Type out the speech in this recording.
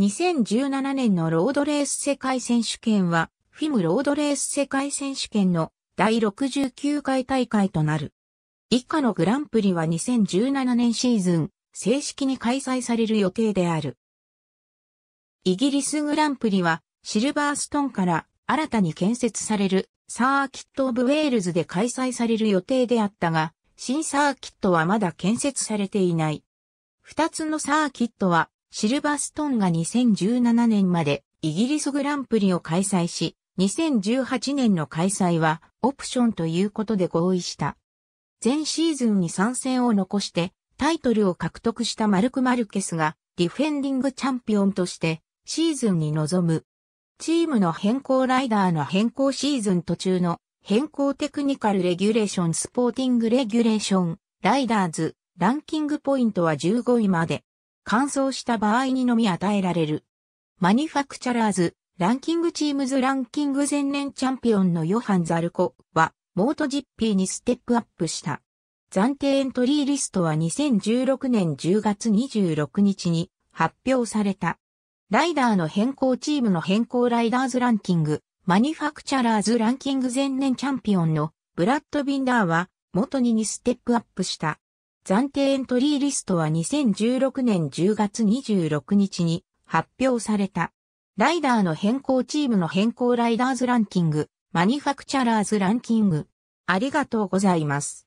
2017年のロードレース世界選手権は、フィムロードレース世界選手権の第69回大会となる。以下のグランプリは2017年シーズン、正式に開催される予定である。イギリスグランプリは、シルバーストンから新たに建設されるサーキット・オブ・ウェールズで開催される予定であったが、新サーキットはまだ建設されていない。二つのサーキットはシルバーストンが2017年までイギリスグランプリを開催し、2018年の開催はオプションということで合意した。前シーズンに参戦を残してタイトルを獲得したマルク・マルケスがディフェンディングチャンピオンとしてシーズンに臨む。チームの変更ライダーの変更シーズン途中の変更テクニカルレギュレーションスポーティングレギュレーションライダーズランキングポイントは15位まで乾燥した場合にのみ与えられる。マニファクチャラーズ、ランキングチームズランキング前年チャンピオンのヨハン・ザルコは、モートジッピーにステップアップした。暫定エントリーリストは2016年10月26日に発表された。ライダーの変更チームの変更ライダーズランキング、マニファクチャラーズランキング前年チャンピオンのブラッド・ビンダーは元にステップアップした。暫定エントリーリストは2016年10月26日に発表された。ライダーの変更チームの変更ライダーズランキング、マニファクチャラーズランキング。ありがとうございます。